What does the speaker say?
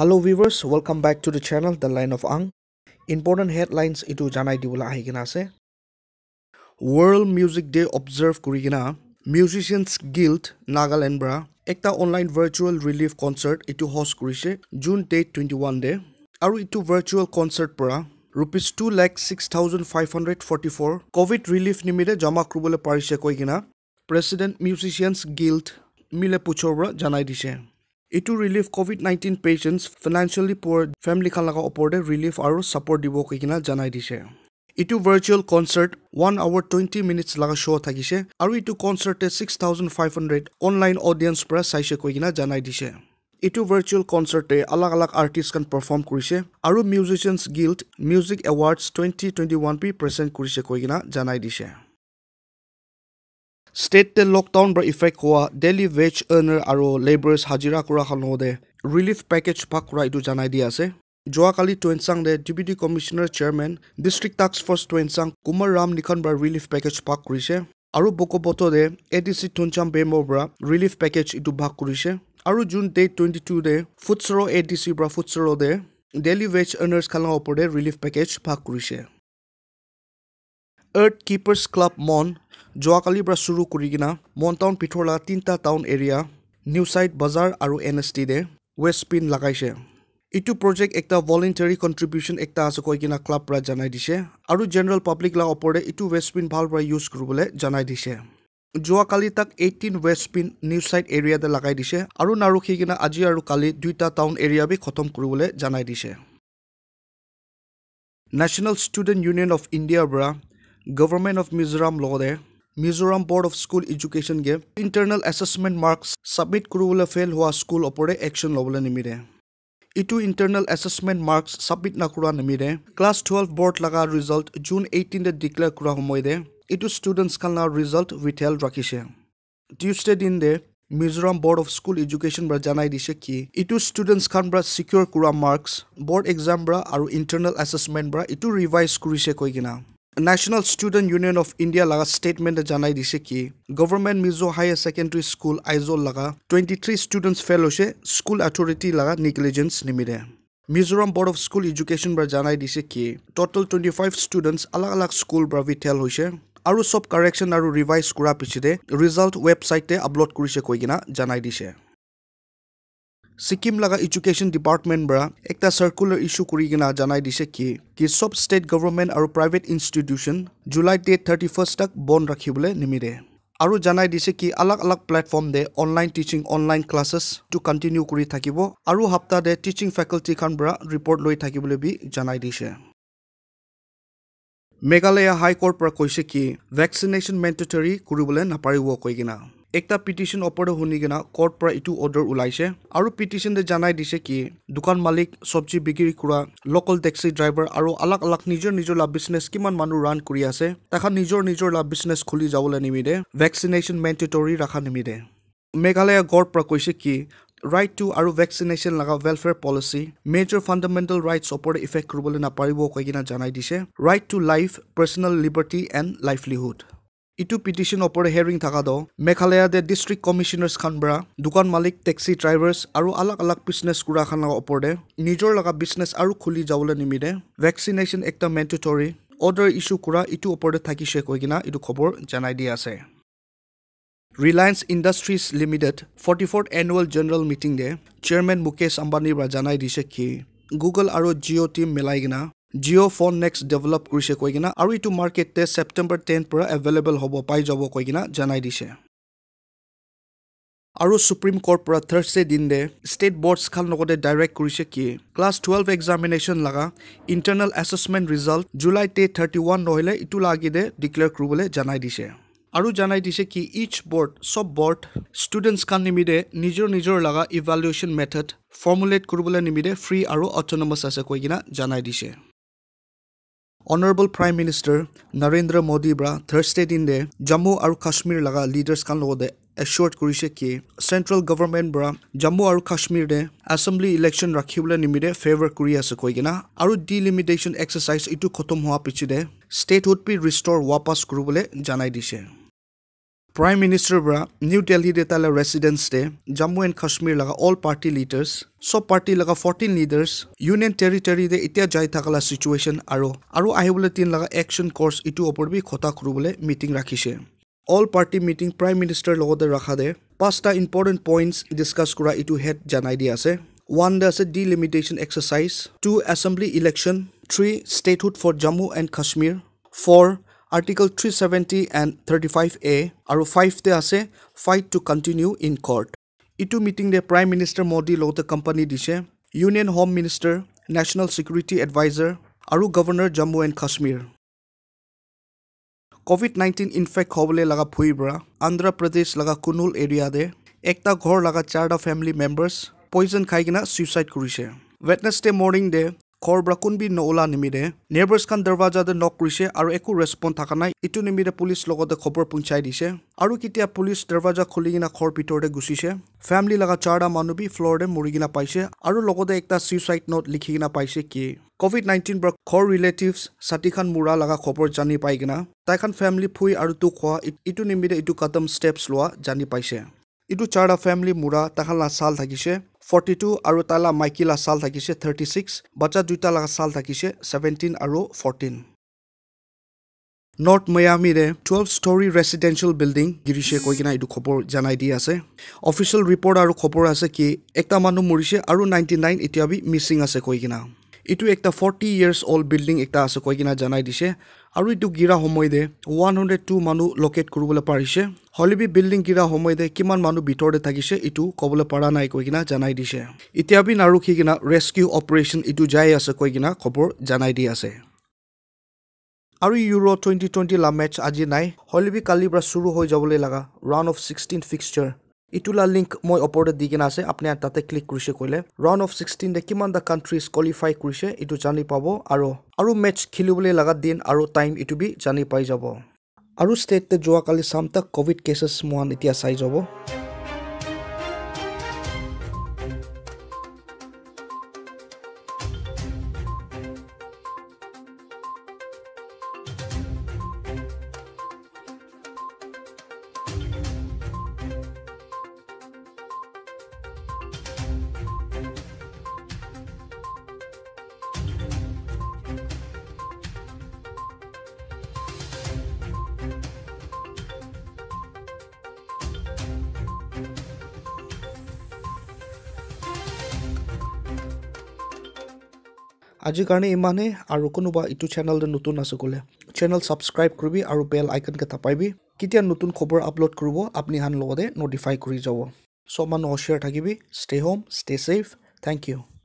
Hello' viewers welcome back to the channel the line of আং important headlines এইটো জনাই দিবলৈ আহি কিনে আছে ৱৰ্ল্ড মিউজিক ডে অবজাৰ্ভ কৰি কিনে মিউজিচিয়ানছ গিল্ড নাগালেণ্ডৰা এটা অনলাইন ভাৰ্চুৱেল ৰিলিফ কনচাৰ্ট এইটো হজ কৰিছে June date twenty one day আৰু এইটো ভাৰ্চুৱেল কনচাৰ্টৰ পৰা rupees two lakh six thousand five hundred forty for covid relief নিমিত্তে জমা কৰিবলৈ পাৰিছে কৈ কিনে প্ৰেচিডেণ্ট মিউজিচিয়ানছ গিল্ড মিলে পুছৰ পৰা জনাই দিছে এইটো relief COVID nineteen patients financially poor family খালাকৰ ওপৰতে ৰিলিফ আৰু ছাপৰ্ট দিব কিনে জনাই দিছে এইটো virtual concert one hour twenty minutes লগা শ্ব' থাকিছে আৰু এইটো কনচাৰ্টে six thousand five hundred online audience পৰা চাইছে কৈ কিনে জনাই দিছে এইটো ভাৰ্চুৱেল কনচাৰ্টে আলগ আলগ আৰ্টিষ্ট খান পাৰফৰ্ম কৰিছে আৰু musicians guild music awards twenty twenty one পি প্ৰেজেণ্ট কৰিছে কৈ কিনে জনাই দিছে State lockdown by effect hua daily wage earner aro laborers hajira kura khano de relief package pakura itu janai di ase. Joa kali tuensang de Deputy Commissioner Chairman District Tax Force tuensang Kumar Ram Nikhan bra relief package pak kuri se. Aro boko boto de ADC tuncham bemo bra relief package itu bhak kuri se. Aro June day 22 de Futsuro ADC bra Futsuro de daily wage earners khala opode relief package pak kuri se. Earth Keepers Club মন যোৱাকালিৰ পৰা চুৰু কৰি কিনা মন town পিথৰলা তিনিটা town area new Side বজাৰ আৰু N S টিতে ৱেষ্ট পিন লগাইছে ইটো প্ৰজেক্ট এটা ভলেণ্টেৰী কণ্ট্ৰিবিউশ্যন এটা আছে কৈ কিনা ক্লাব পৰা জনাই দিছে আৰু জেনেৰেল পাব্লিক লাভ ওপৰতে ইটো ৱেষ্ট পিন ভাল পৰা ইউজ কৰিবলৈ জনাই দিছে যোৱাকালি তাক eighteen waste bin New Side এৰিয়াতে লগাই দিছে আৰু নাৰখি কিনা আজি আৰু কালি দুইটা টাউন এৰিয়া বি খতম কৰিবলৈ জনাই দিছে নেশ্যনেল ষ্টুডেণ্ট ইউনিয়ন অফ ইণ্ডিয়াৰ পৰা গভৰ্ণমেণ্ট অফ মিজোৰাম লগতে মিজোৰাম বৰ্ড অফ স্কুল এডুকেশ্যনকে ইণ্টাৰনেল এছেছমেণ্ট মাৰ্কছ ছাবমিট কৰিবলৈ ফেইল হোৱা স্কুল ওপৰে একশ্যন ল'বলৈ নিমিৰে ইটো ইণ্টাৰনেল এছেছমেণ্ট মাৰ্কছ ছাবমিট নকৰা নিমিৰে ক্লাছ টুৱেল্ভ বৰ্ড লগা ৰিজাল্ট জুন এইটিনত ডিক্লেয়াৰ কৰা সময়তে ইটো ষ্টুডেণ্টছ ষ্টুডেণ্টছখনৰ ৰিজাল্ট উইথেল ৰাখিছে টিউজডে দিনে Mizoram board of school education বা জনাই দিছে কি ইটো ষ্টুডেণ্টছ খান বা ছিকিউৰ কৰা মাৰ্কছ বৰ্ড এক্সাম বা আৰু ইণ্টাৰনেল এছেছমেণ্ট বা ইটো ৰিভাইজ কৰিছে কৈ কিনা national student union of India লগা ষ্টেটমেণ্টে জনাই দিছে কি government Mizo higher secondary school Aizawl লগা টুৱেণ্টি থ্ৰী ষ্টুডেণ্টছ ফেইল হৈছে স্কুল এথৰিটি লগা নিগলিজেঞ্চ নিমিৰে Mizoram board of school education বাৰ জনাই দিছে কি টোটেল টুৱেণ্টি ফাইভ ষ্টুডেণ্টছ আলগ আলগ স্কুল বাৰ ফেইল হৈছে আৰু চব কাৰেকশ্যন আৰু ৰিভাইজ কৰাৰ পিছতে ৰিজাল্ট ৱেবছাইটে আপলোড কৰিছে কৈ কিনা জনাই দিছে ছিকিম লগা এডুকেশ্যন ডিপাৰ্টমেণ্ট পৰা এটা চাৰ্কুলাৰ ইছ্যু কৰি কিনে জনাই দিছে কি কি চব ষ্টেট গভৰ্ণমেণ্ট আৰু private institution July date thirty ফাৰ্ষ্টক বন্ধ ৰাখিবলৈ নিমিৰে আৰু জনাই দিছে কি আলগ আলগ প্লেটফৰ্ম দে অনলাইন টিচিং অনলাইন ক্লাছেছটো কণ্টিনিউ কৰি থাকিব আৰু সপ্তাহ দে টিচিং ফেকাল্টিখন পৰা ৰিপৰ্ট লৈ থাকিবলৈ বি জনাই দিছে মেঘালয় হাইকৰ্ট পৰা কৈছে কি ভেকচিনেশ্যন মেণ্ডেটৰী কৰিবলৈ নাপাৰিব কৈ কিনা একটা পিটিশন অপৰে শুনি কিনা কোৰ্ট পৰা এইটো অৰ্ডাৰ ওলাইছে আৰু পিটিশনে জানাই দিছে কি দোকান মালিক চব্জি বিক্ৰী কৰা লোকেল টেক্সি ড্ৰাইভাৰ আৰু আলাক আলাক নিজৰ নিজৰ লাভ বিজনেছ কিমান মানুহ ৰান কৰি আছে তাহাঁত নিজৰ নিজৰ লাভ বিজনেছ খুলি যাবলৈ নিমিলে ভেকচিনেশ্যন মেণ্ডেটৰী ৰখা নিমিলে মেঘালয় গড় পৰা কৈছে কি ৰাইট টু আৰু ভেকচিনেশ্যন লগা welfare policy major fundamental rights ওপৰত ইফেক্ট কৰিবলৈ নাপাৰিব কৈ কিনা জনাই দিছে right to life personal liberty and livelihood ইটো পিটিশ্যন অপৰে হেয়াৰিং থকা দ মেঘালয়াদে ডিষ্ট্ৰিক্ট কমিশ্যনাৰ্ছ খান বৰা দোকান মালিক টেক্সি ড্ৰাইভাৰ্ছ আৰু আলাগ আলাগ বিজনেছ কুৰা খানা ওপৰতে নিজৰ লগা বিজনেছ আৰু খুলি যাবলৈ নিমিলে ভেকচিনেশ্যন একটা মেণ্ডেটৰী অৰ্ডাৰ ইছ্যু কৰা ইটো ওপৰতে থাকিছে কৈ কিনা এইটো খবৰ জনাই দিয়া আছে Reliance Industries Limited forty fourth annual general meeting দে চেয়াৰমেন মুকেশ আম্বানীৰ পৰা জনাই দিছে কি গুগল আৰু জিঅ' টীম মিলাই কিনা জিঅ' ফোন নেক্সট ডেভেলপ কৰিছে কৈ কিনে আৰু এইটো মাৰ্কেটতে ছেপ্টেম্বৰ টেনৰ পৰা এভেইলেবল হ'ব পাই যাব কৈ কিনা জনাই দিছে আৰু ছুপ্ৰিম কোৰ্ট পৰা থাৰ্ছডে দিন দে ষ্টেট বৰ্ডছ খান লগতে ডাইৰেক্ট কৰিছে কি ক্লাছ টুৱেল্ভ এক্সামিনেশ্যন লগা ইণ্টাৰনেল এছেছমেণ্ট ৰিজাল্ট জুলাই টে থাৰ্টি ওৱান নহ'লে ইটো লাগি দে ডিক্লেয়াৰ কৰিবলৈ জনাই দিছে আৰু জনাই দিছে কি ইচ বৰ্ড সব বৰ্ড ষ্টুডেণ্টছ খান নিমিতে নিজৰ নিজৰ লগা ইভালুৱেশ্যন মেথড ফৰ্মুলেট কৰিবলৈ নিমিতে ফ্ৰী আৰু অট'নমাছ আছে কৈ কিনা জনাই দিছে honourable prime minister Narendra Modi বা থাৰ্ছডে দিন দে জম্মু আৰু কাশ্মীৰ লগা লিডাৰ্ছ খান লগতে এছিয়ৰ্ড কৰিছে কি চেণ্ট্ৰেল গভৰ্ণমেণ্ট বা জম্মু আৰু কাশ্মীৰ দে এছেম্বলি ইলেকশ্যন ৰাখিবলৈ নিমিৰে ফেভাৰ কৰি আছে কৈ কিনা আৰু ডিলিমিটেশ্যন লিমিটেশ্যন এক্সাৰচাইজ এইটো খতম হোৱা পিছতে ষ্টেট হুড পি ৰিষ্টৰ ৱাপাছ কৰিবলৈ জনাই দিছে প্ৰাইম মিনিষ্টাৰৰ পৰা নিউ দেল্হিত এটা লাগে ৰেচিডেঞ্চ ডে জম্মু এণ্ড কাশ্মীৰ লগা অল পাৰ্টি লিডাৰ্ছ চব পাৰ্টি লগা ফৰ্টিন লিডাৰ্ছ ইউনিয়ন টেৰিটৰী টেৰিটৰীৰে এতিয়া যাই থকা চিটুৱেশ্যন আৰু আৰু আহিবলৈ তিন লগা একশ্যন কৰ্চ ইটো ওপৰত বি খতা কৰিবলৈ মিটিং ৰাখিছে অল পাৰ্টি মিটিং প্ৰাইম মিনিষ্টাৰৰ লগতে ৰখা দে পাঁচটা ইম্পৰ্টেণ্ট পইণ্টছ ডিছকাছ কৰা ইটো হেড জনাই দিয়া আছে ওৱান দে আছে delimitation exercise to assembly election three statehood for Jammu and Kashmir for article three seventy and thirty five A আৰু ফাইভ ফাইভতে আছে fight to continue in court ইটো মিটিংতে প্ৰাইম মিনিষ্টাৰ মোদীৰ লগতে কোম্পানী দিছে union home minister national security advisor আৰু governor Jammu and Kashmir COVID nineteen infect হ'বলৈ লগা ভূঁইৰ পৰা অন্ধ্ৰপ্ৰদেশ লগা কুনুল এৰিয়া এৰিয়াতে একটা ঘৰ লগা চাৰটা ফেমিলি মেম্বাৰ্ছ পইজন খাই কিনা ছুইচাইড কৰিছে ৱেটনেছডে মৰ্ণিং ডে ঘৰ বা কোনবি নোলা নিমিৰে নেবাৰ্ছ খান দৰৱাজাতে নক কৰিছে আৰু একো ৰেচপণ্ড থকা নাই ইটো নিমিৰে পুলিচ লগতে খবৰ পুঞ্চাই দিছে আৰু কেতিয়া পুলিচ দৰৱাজা খুলি কিনা ঘৰ ভিতৰতে গুচিছে ফেমিলি লগা চাৰটা মানুহবি ফ্ল'ৰতে মৰি কিনা পাইছে আৰু লগতে এটা ছুইচাইড নোট লিখি কিনা পাইছে কি কভিড নাইণ্টিন বা ঘৰ ৰিলেটিভছ ছাতি খান মোৰা লগা খবৰ জানি পাই কিনা তাইখন ফেমিলি ফুই আৰু টো খোৱা ইটো নিমিৰে ইটো কদম ষ্টেপছ লোৱা জানি পাইছে ইটো চাৰটা ফেমিলি মোৰা তাইখন লাচাল থাকিছে ফৰ্টি টু আৰু তালা মাইকিলা চাল থাকিছে থাৰ্টি ছিক্স বাচ্চা দুটা লগা চাল থাকিছে ছেভেণ্টিন আৰু ফৰ্টিন নৰ্থ মায়ামিৰে টুৱেল্ভ ষ্ট'ৰী ৰেচিডেঞ্চিয়েল বিল্ডিং গিৰিছে কৈ কিনে এইটো খবৰ জনাই দি আছে অফিচিয়েল ৰিপৰ্ট আৰু খবৰ আছে কি এটা মানুহ মৰিছে আৰু নাইণ্টি নাইন এতিয়া বি মিছিং আছে কৈ কিনা এইটো এটা ফৰ্টি ইয়েৰ্ছ অল্ড বিল্ডিং এটা আছে কৈ কিনা জনাই দিছে আৰু এইটো গিৰা সময়তে ওৱান হাণ্ড্ৰেড টু মানুহ লকেট কৰিবলৈ পাৰিছে হলিবি বিল্ডিং গিৰা সময়তে কিমান মানুহ ভিতৰতে থাকিছে এইটো ক'বলৈ পৰা নাই কৈ কিনা জনাই দিছে এতিয়া বি নাৰুখি কিনে ৰেস্কিউ অপাৰেশ্যন এইটো যাই আছে কৈ কিনা খবৰ জনাই দি আছে আৰু ইউৰ' টুৱেণ্টি টুৱেণ্টি লাভ মেটছ আজি নাই হলিবি কালিৰ পৰা চুৰু হৈ যাবলৈ লগা ৰাউণ্ড অফ ছিক্সটিন ফিক্সাৰ ইটোলা লিংক মই ওপৰতে দি কিনে আছে আপুনি তাতে ক্লিক কৰিছে কৰিলে ৰাউণ্ড অফ ছিক্সটিনতে কিমান দ্য কাণ্ট্ৰিজ কোৱালিফাই কৰিছে এইটো জানি পাব আৰু আৰু মেটছ খেলিবলৈ লগা দিন আৰু টাইম এইটো বি জানি পাই যাব আৰু ষ্টেটে যোৱাকালি চাম তাক কভিড কেচেছ মান এতিয়া চাই যাব আজিৰ কাৰণে ইমানেই আৰু কোনোবা ইটো চেনেলত নতুন আছো ক'লে চেনেল ছাবস্ক্ৰাইব কৰিবি আৰু বেল আইকনকেইটা পাবি কেতিয়া নতুন খবৰ আপলোড কৰিব আপুনি আন লগতে ন'টিফাই কৰি যাব চব মানুহ অচিয়াৰ থাকিবি stay home stay safe thank U